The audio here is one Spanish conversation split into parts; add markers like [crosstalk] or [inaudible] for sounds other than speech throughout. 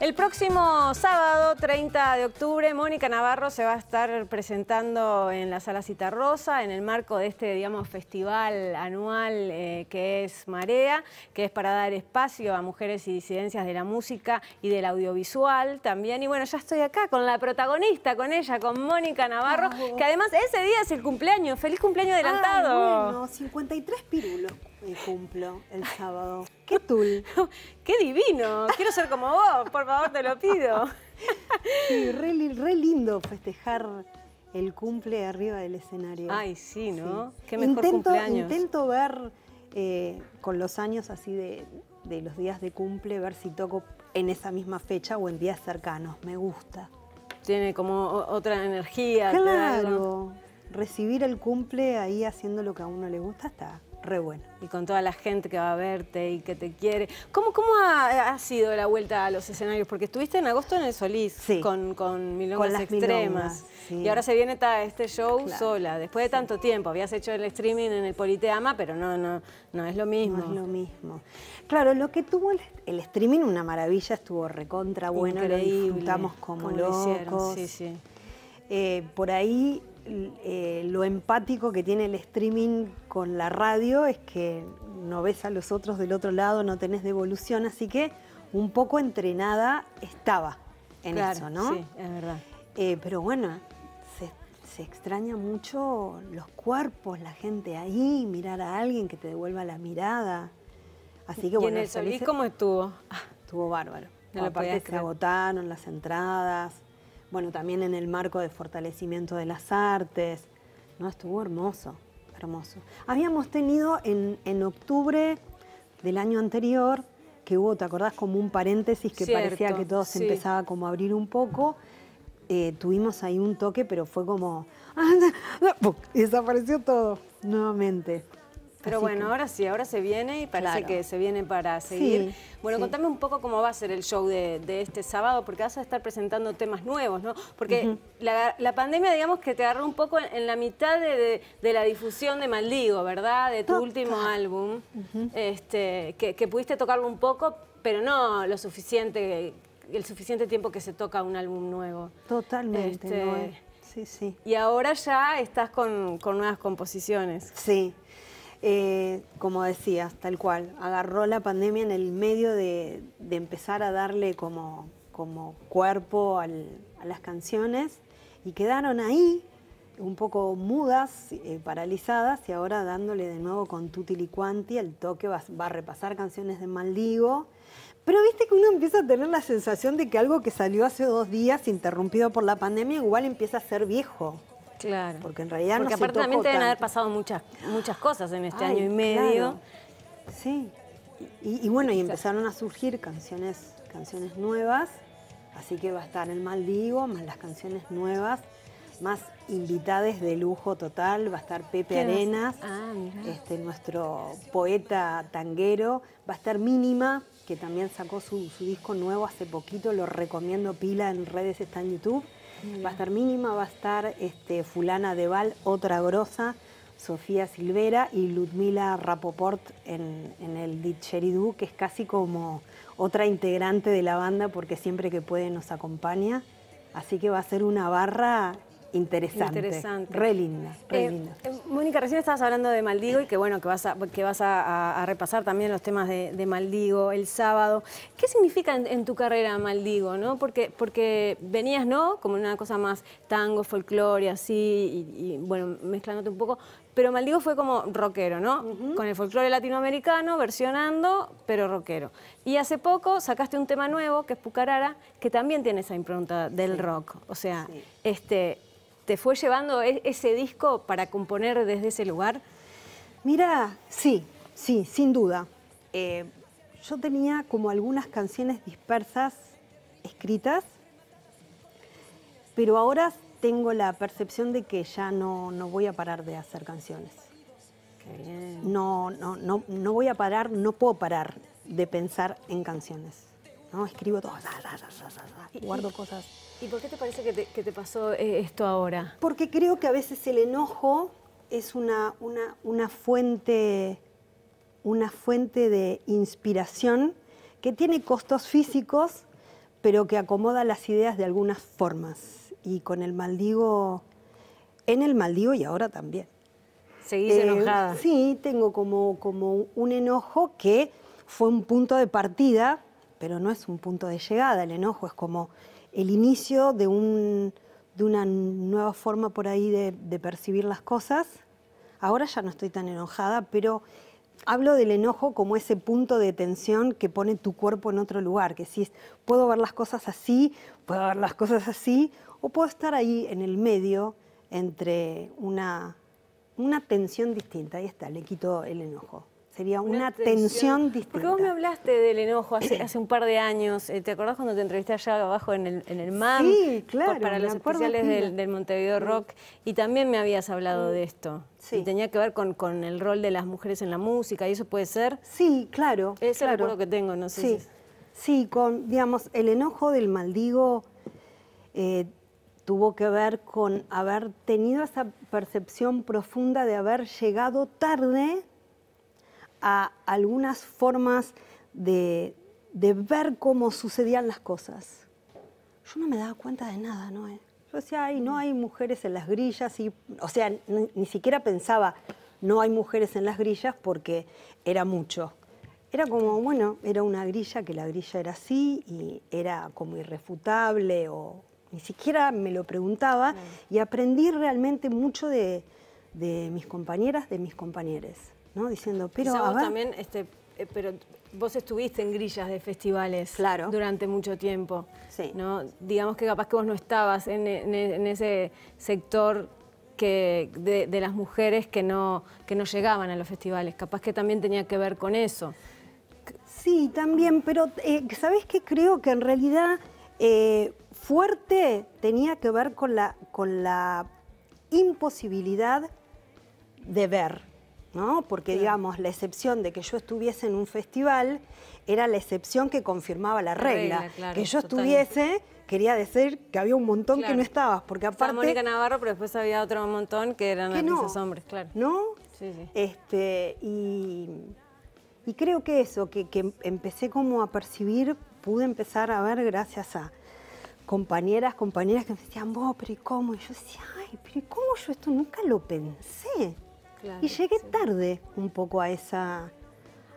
El próximo sábado, 30 de octubre, Mónica Navarro se va a estar presentando en la Sala Rosa en el marco de este, digamos, festival anual eh, que es Marea, que es para dar espacio a mujeres y disidencias de la música y del audiovisual también. Y bueno, ya estoy acá con la protagonista, con ella, con Mónica Navarro, ah, que además ese día es el cumpleaños. ¡Feliz cumpleaños ah, adelantado! bueno, 53 pirulos mi cumplo el sábado. ¡Qué tul! [laughs] ¡Qué divino! Quiero ser como vos, por favor, te lo pido. [laughs] Sí, re, lindo festejar el cumple arriba del escenario. Ay, sí, ¿no? Qué mejor intento, cumpleaños. Intento ver eh, con los años así de, de los días de cumple, ver si toco en esa misma fecha o en días cercanos. Me gusta. Tiene como otra energía. Claro. Recibir el cumple ahí haciendo lo que a uno le gusta está re bueno. Y con toda la gente que va a verte y que te quiere. ¿Cómo, cómo ha, sido la vuelta a los escenarios? Porque estuviste en agosto en el Solís con, con Milongas Extremas. Y ahora se viene este show sola. Después de tanto tiempo, habías hecho el streaming en el Politeama, pero no, no, no es lo mismo. No es lo mismo. Claro, lo que tuvo el, streaming, una maravilla, estuvo recontra bueno. Increíble. Lo disfrutamos como, locos. sí, sí. Eh, por ahí eh, lo empático que tiene el streaming con la radio es que no ves a los otros del otro lado, no tenés devolución, así que un poco entrenada estaba en eso, ¿no? Sí, es verdad. Eh, pero bueno, se, extraña mucho los cuerpos, la gente ahí, mirar a alguien que te devuelva la mirada. Así que ¿Y en el solís, cómo estuvo? estuvo bárbaro. La parte se agotaron las entradas bueno, también en el marco de fortalecimiento de las artes, ¿no? Estuvo hermoso, hermoso. Habíamos tenido en, en octubre del año anterior, que hubo, ¿te acordás? Como un paréntesis que parecía que todo se empezaba como a abrir un poco. Eh, tuvimos ahí un toque, pero fue como... y [laughs] ¡Ah! desapareció todo nuevamente. Pero bueno, ahora sí, ahora se viene y parece que se viene para seguir. bueno, contame un poco cómo va a ser el show de, este sábado, porque vas a estar presentando temas nuevos, ¿no? Porque la, pandemia, digamos, que te agarró un poco en, la mitad de, la difusión de Maldigo, ¿verdad? De tu último álbum, este, que, pudiste tocarlo un poco, pero no lo suficiente, el suficiente tiempo que se toca un álbum nuevo. Totalmente, este, Sí, sí. Y ahora ya estás con, con nuevas composiciones. Sí. Eh, como decías, tal cual, agarró la pandemia en el medio de, empezar a darle como, cuerpo a las canciones y quedaron ahí un poco mudas, eh, paralizadas y ahora dándole de nuevo con Tutti Liquanti el toque, va, va, a repasar canciones de Maldigo. Pero viste que uno empieza a tener la sensación de que algo que salió hace dos días, interrumpido por la pandemia, igual empieza a ser viejo. Porque en realidad aparte también deben haber pasado muchas, muchas cosas en este año y medio. Sí. Y, bueno, y empezaron a surgir canciones, canciones nuevas, así que va a estar el Maldigo, más las canciones nuevas, más invitades de lujo total, va a estar Pepe Arenas, ah, este, nuestro poeta tanguero, va a estar Mínima, que también sacó su disco nuevo hace poquito, lo recomiendo pila en redes, está en YouTube. Va a estar Mínima, va a estar este, Fulana val Otra Grosa, Sofía Silvera y Ludmila Rapoport en, el Ditcheridú, que es casi como otra integrante de la banda porque siempre que puede nos acompaña. Así que va a ser una barra interesante. Interesante. Re linda, re eh, eh, Mónica, recién estabas hablando de Maldigo y que bueno, que vas a, vas a, repasar también los temas de, Maldigo el sábado. ¿Qué significa en, tu carrera Maldigo, no? Porque, porque venías, ¿no? Como una cosa más tango, folclore, así, y, bueno, mezclándote un poco. Pero Maldigo fue como rockero, ¿no? Con el folclore latinoamericano, versionando, pero rockero. Y hace poco sacaste un tema nuevo, que es Pucarara, que también tiene esa impronta del rock. O sea, este, te fue llevando e-, ese disco para componer desde ese lugar? Mira, sí, sí, sin duda. Eh, yo tenía como algunas canciones dispersas, escritas, pero ahora tengo la percepción de que ya no, voy a parar de hacer canciones. No, no, no, no voy a parar, no puedo parar de pensar en canciones. Escribo todo, guardo cosas. ¿Y por qué te parece que te, pasó eh, esto ahora? Porque creo que a veces el enojo es una, una, fuente, una fuente de inspiración que tiene costos físicos, pero que acomoda las ideas de algunas formas. Y con el maldigo, en el maldigo y ahora también. ¿Seguís eh, enojada? Sí, tengo como, como un enojo que fue un punto de partida pero no es un punto de llegada, el enojo es como el inicio de, de una nueva forma por ahí de, percibir las cosas. Ahora ya no estoy tan enojada, pero hablo del enojo como ese punto de tensión que pone tu cuerpo en otro lugar, que si puedo ver las cosas así, puedo ver las cosas así, o puedo estar ahí en el medio entre una, una tensión distinta. Ahí está, le quito el enojo. Sería una, tensión, distinta. Porque vos me hablaste del enojo hace, un par de años. Eh, ¿Te acordás cuando te entrevisté allá abajo en el, en el MAM? Sí, claro. Para los especiales del, Montevideo Rock. Y también me habías hablado de esto. Sí. Y tenía que ver con, con, el rol de las mujeres en la música. ¿Y eso puede ser? Sí, claro. Es el recuerdo que tengo, no sé sí. Si... Sí, con, digamos, el enojo del maldigo... Eh, tuvo que ver con haber tenido esa percepción profunda de haber llegado tarde a algunas formas de, de ver cómo sucedían las cosas. Yo no me daba cuenta de nada, ¿no? Eh, yo decía, ay, no hay mujeres en las grillas, y, o sea, ni, siquiera pensaba, no hay mujeres en las grillas porque era mucho. Era como, bueno, era una grilla, que la grilla era así y era como irrefutable o ni siquiera me lo preguntaba y aprendí realmente mucho de, de mis compañeras, de mis compañeros. Diciendo, pero... vos también, este, eh, pero vos estuviste en grillas de festivales durante mucho tiempo. Sí. ¿no? Digamos que capaz que vos no estabas en, ese sector que de, las mujeres que no, que no llegaban a los festivales. Capaz que también tenía que ver con eso. Sí, también, pero eh, ¿sabés qué? Creo que en realidad eh, fuerte tenía que ver con la, con la imposibilidad de ver ¿no? Porque, digamos, la excepción de que yo estuviese en un festival era la excepción que confirmaba la regla. que yo estuviese quería decir que había un montón que no estabas, porque aparte... Estaba Mónica Navarro, pero después había otro montón que eran los hombres, claro. ¿No? Sí, sí. Este, y, y creo que eso, que, que empecé como a percibir, pude empezar a ver gracias a compañeras, compañeras que me decían, vos, pero ¿y cómo? Y yo decía, ay, pero ¿y cómo yo esto nunca lo pensé? y llegué tarde un poco a esa,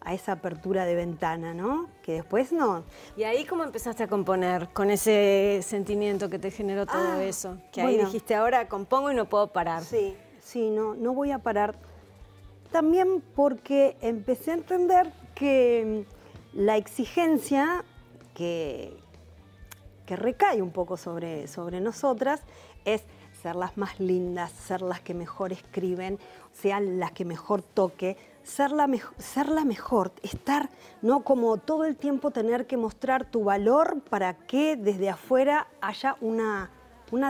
a esa apertura de ventana, ¿no? Que después no. ¿Y ahí cómo empezaste a componer con ese sentimiento que te generó todo ah, eso? Que ahí dijiste, ahora compongo y no puedo parar. Sí, sí, no, no voy a parar. También porque empecé a entender que mm, la exigencia que, que recae un poco sobre, sobre nosotras es ser las más lindas, ser las que mejor escriben, sean las que mejor toque, ser la, mejor, estar, ¿no? Como todo el tiempo tener que mostrar tu valor para que desde afuera haya una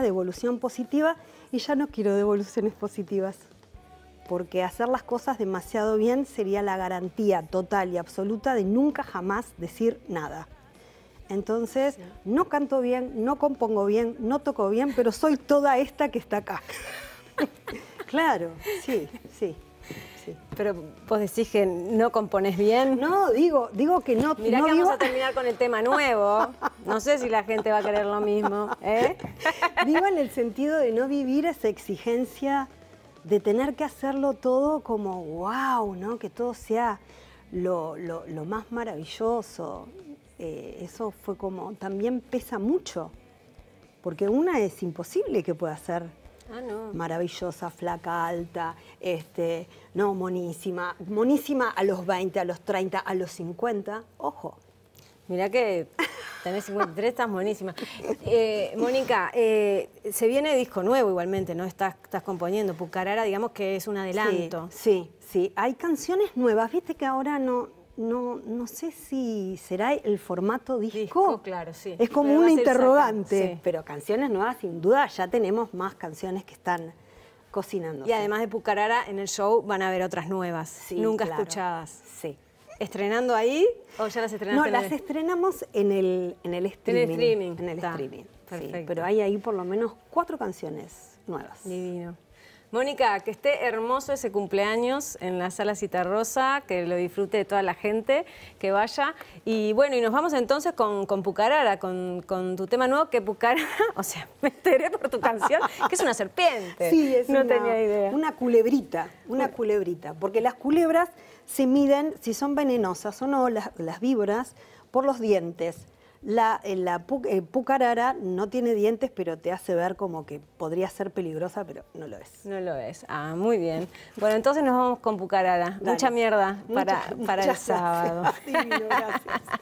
devolución positiva y ya no quiero devoluciones positivas, porque hacer las cosas demasiado bien sería la garantía total y absoluta de nunca jamás decir nada. Entonces, no canto bien, no compongo bien, no toco bien, pero soy toda esta que está acá. [laughs] claro, sí, sí. Pero vos decís que no compones bien. No, digo, digo que no. Mirá que vamos a terminar con el tema nuevo. No sé si la gente va a querer lo mismo. ¿eh? [laughs] Digo en el sentido de no vivir esa exigencia de tener que hacerlo todo como wow, ¿no? Que todo sea lo más maravilloso. Eh, eso fue como, también pesa mucho, porque una es imposible que pueda ser ah, maravillosa, flaca, alta, este, no, monísima, monísima a los 20, a los 30, a los 50, ojo. Mirá que tenés 53, estás monísima. Eh, Mónica, eh, se viene disco nuevo igualmente, ¿no? Estás, estás componiendo. Pucarara, digamos que es un adelanto. sí, sí, Hay canciones nuevas. Viste que ahora no, no, no sé si será el formato disco. disco claro, sí. Es como una interrogante, pero canciones nuevas, sin duda, ya tenemos más canciones que están cocinando. Y además de Pucarara, en el show van a haber otras nuevas, nunca escuchadas. Sí. ¿Estrenando ahí o ya las No, las estrenamos en el, en el streaming. En el streaming. pero hay ahí por lo menos cuatro canciones nuevas. Divino. Mónica, que esté hermoso ese cumpleaños en la sala Citarrosa, que lo disfrute de toda la gente, que vaya. Y bueno, y nos vamos entonces con, Pucarara, con, tu tema nuevo, que Pucarara, [laughs] o sea, me enteré por tu canción, que es una serpiente. Sí, es no una, idea. una culebrita, una culebrita, porque las culebras se miden, si son venenosas o no, las, las víboras, por los dientes. La, la eh, pucarara no tiene dientes, pero te hace ver como que podría ser peligrosa, pero no lo es. No lo es. Ah, muy bien. Bueno, entonces nos vamos con pucarara. Mucha mierda para, [laughs] para el sábado. gracias. [laughs]